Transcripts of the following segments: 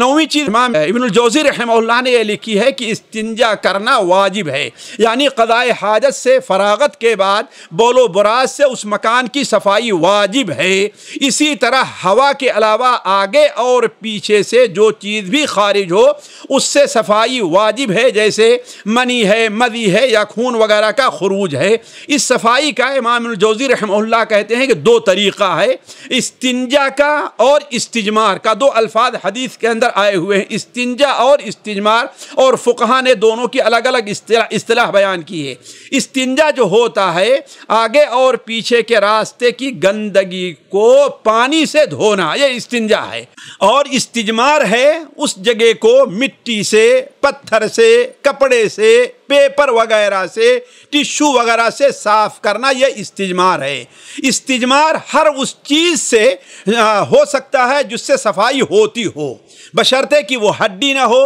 नौवीं चीज़ इमाम इबन जोज़ी रहमल्ला ने यह लिखी है कि इस्तिंजा करना वाजिब है यानी कदाए हाजत से फरागत के बाद बोलो बराज से उस मकान की सफाई वाजिब है इसी तरह हवा के अलावा आगे और पीछे से जो चीज़ भी खारिज हो उससे सफाई वाजिब है जैसे मनी है मदी है या खून वगैरह का खरूज है इस सफाई का इमाम जोज़ी रहमल्ला कहते हैं कि दो तरीक़ा है इस्तिंजा का और इस्तिजमार का दो अल्फाज हदीस के अंदर अंदर आए हुए हैं इस्तिंजा और इस्तिजमार और फ़ुकहा ने दोनों की अलग अलग असलाह बयान की है इस्तिंजा जो होता है आगे और पीछे के रास्ते की गंदगी को पानी से धोना यह इस्तिंजा है और इस्तिजमार है उस जगह को मिट्टी से पत्थर से कपड़े से पेपर वगैरह से टिश्यू वगैरह से साफ़ करना यह इस्तिजमार है इस्तिजमार हर उस चीज़ से हो सकता है जिससे सफाई होती हो बशर्ते कि वो हड्डी ना हो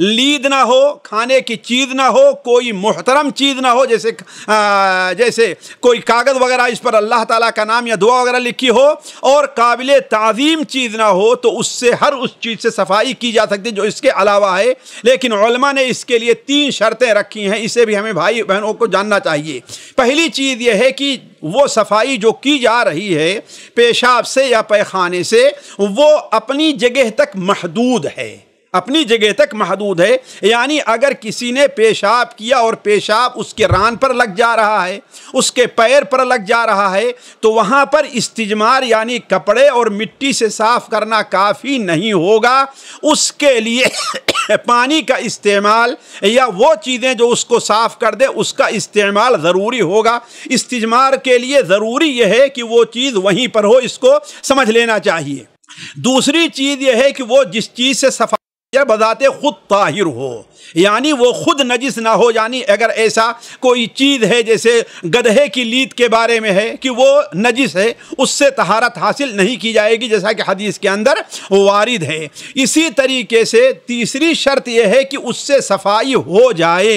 लीद ना हो खाने की चीज़ ना हो कोई मोहतरम चीज़ ना हो जैसे आ, जैसे कोई कागज़ वगैरह इस पर अल्लाह ताला का नाम या दुआ वगैरह लिखी हो और काबिल तज़ीम चीज़ ना हो तो उससे हर उस चीज़ से सफाई की जा सकती है जो इसके अलावा है लेकिन ने इसके लिए तीन शर्तें रखी हैं इसे भी हमें भाई बहनों को जानना चाहिए पहली चीज़ यह है कि वो सफाई जो की जा रही है पेशाब से या पैखाने से वो अपनी जगह तक महदूद है अपनी जगह तक महदूद है यानी अगर किसी ने पेशाब किया और पेशाब उसके रान पर लग जा रहा है उसके पैर पर लग जा रहा है तो वहाँ पर इस्तजमार यानी कपड़े और मिट्टी से साफ़ करना काफ़ी नहीं होगा उसके लिए पानी का इस्तेमाल या वो चीज़ें जो उसको साफ़ कर दे उसका इस्तेमाल ज़रूरी होगा इस्तजमार के लिए ज़रूरी यह है कि वो चीज़ वहीं पर हो इसको समझ लेना चाहिए दूसरी चीज़ यह है कि वो जिस चीज़ से सफा यह बजाते खुद ताहिर हो यानी वो खुद नजिस ना हो यानी अगर ऐसा कोई चीज़ है जैसे गधे की लीद के बारे में है कि वो नजिस है उससे तहारत हासिल नहीं की जाएगी जैसा कि हदीस के अंदर वारिद है इसी तरीके से तीसरी शर्त यह है कि उससे सफाई हो जाए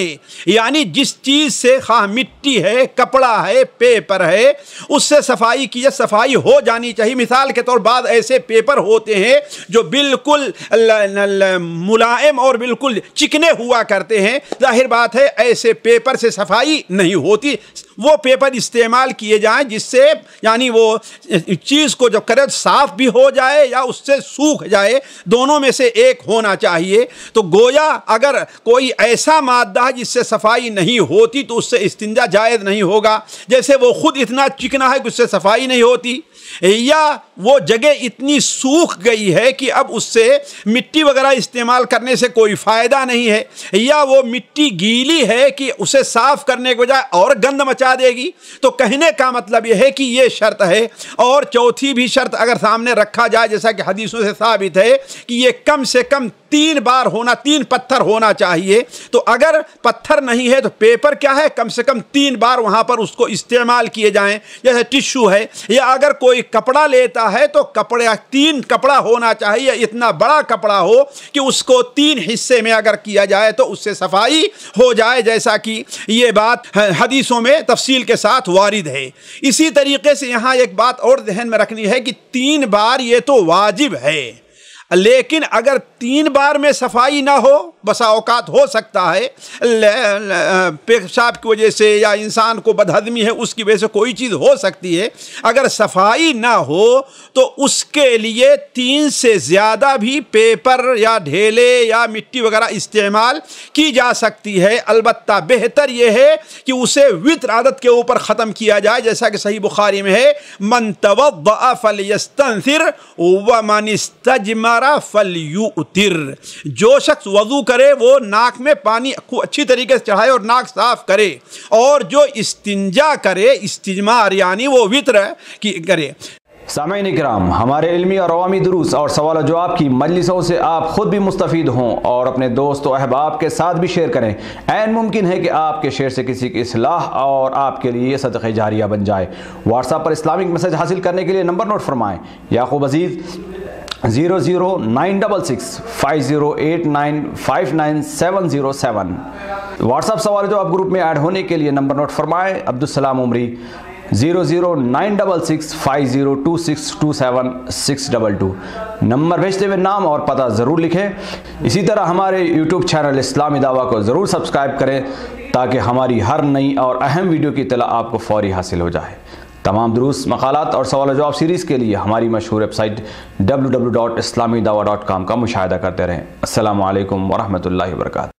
यानी जिस चीज़ से खा मिट्टी है कपड़ा है पेपर है उससे सफाई की सफाई हो जानी चाहिए मिसाल के तौर बाद ऐसे पेपर होते हैं जो बिल्कुल मुलायम और बिल्कुल चिकने हुआ करते हैं जाहिर बात है ऐसे पेपर से सफाई नहीं होती वो पेपर इस्तेमाल किए जाएं जिससे यानी वो चीज़ को जब करे साफ़ भी हो जाए या उससे सूख जाए दोनों में से एक होना चाहिए तो गोया अगर कोई ऐसा मादा है जिससे सफाई नहीं होती तो उससे इस्तंजा जायज़ नहीं होगा जैसे वो ख़ुद इतना चिकना है कि उससे सफाई नहीं होती या वो जगह इतनी सूख गई है कि अब उससे मिट्टी वगैरह इस्तेमाल करने से कोई फ़ायदा नहीं है या वो मिट्टी गीली है कि उसे साफ़ करने के बजाय और गंद मचा देगी तो कहने का मतलब यह है कि ये शर्त है और चौथी भी शर्त अगर सामने रखा जाए जैसा कि हदीसों से साबित है कि ये कम से कम तीन बार होना तीन पत्थर होना चाहिए तो अगर पत्थर नहीं है तो पेपर क्या है कम से कम तीन बार वहाँ पर उसको इस्तेमाल किए जाएं जैसे टिश्यू है या अगर कोई कपड़ा लेता है तो कपड़े तीन कपड़ा होना चाहिए इतना बड़ा कपड़ा हो कि उसको तीन हिस्से में अगर किया जाए तो उससे सफाई हो जाए जैसा कि ये बात हदीसों में तफसील के साथ वारिद है इसी तरीके से यहाँ एक बात और जहन में रखनी है कि तीन बार ये तो वाजिब है लेकिन अगर तीन बार में सफाई ना हो बसा औकात हो सकता है पेशाब की वजह से या इंसान को बदहदमी है उसकी वजह से कोई चीज़ हो सकती है अगर सफाई ना हो तो उसके लिए तीन से ज़्यादा भी पेपर या ढेले या मिट्टी वगैरह इस्तेमाल की जा सकती है अलबत् बेहतर यह है कि उसे वित्र आदत के ऊपर ख़त्म किया जाए जैसा कि सही बुखारी में है मन तवफ़ल व फल यू तिर जो शख्स वज़ू करे वो नाक में पानी अच्छी तरीके से चढ़ाए और नाक साफ करे और जो इस्तिंजा करे इस्तिजमार यानी वो वित्र की करे सामीन कराम हमारे इलमी और अवामी दुरूस और सवाल जवाब की मजलिसों से आप ख़ुद भी मुस्तफ़ हों और अपने दोस्त अहबाब के साथ भी शेयर करें एन मुमकिन है कि आपके शेयर से किसी की असलाह और आपके लिए सदक़ जारिया बन जाए व्हाट्सएप पर इस्लामिक मैसेज हासिल करने के लिए नंबर नोट फरमाएँ Yakub Aziz zero zero nine double six five zero eight nine five nine seven zero seven WhatsApp सवाल जो आप ग्रुप में ऐड होने के लिए नंबर नोट फरमाएं Abdulsalam Umari zero zero nine double six five zero two six two seven six double two number भेजते हुए नाम और पता ज़रूर लिखें इसी तरह हमारे यूट्यूब चैनल इस्लामी दावा को ज़रूर सब्सक्राइब करें ताकि हमारी हर नई और अहम वीडियो की तला आपको फौरी हासिल हो जाए तमाम दुरुस्त मकालत और सवाल जवाब सीरीज़ के लिए हमारी मशहूर वेबसाइट डब्ल्यू डब्ल्यू डॉट इस्लामी दावा डॉट कॉम का मुशाह करते रहें असल वरहमल वर्का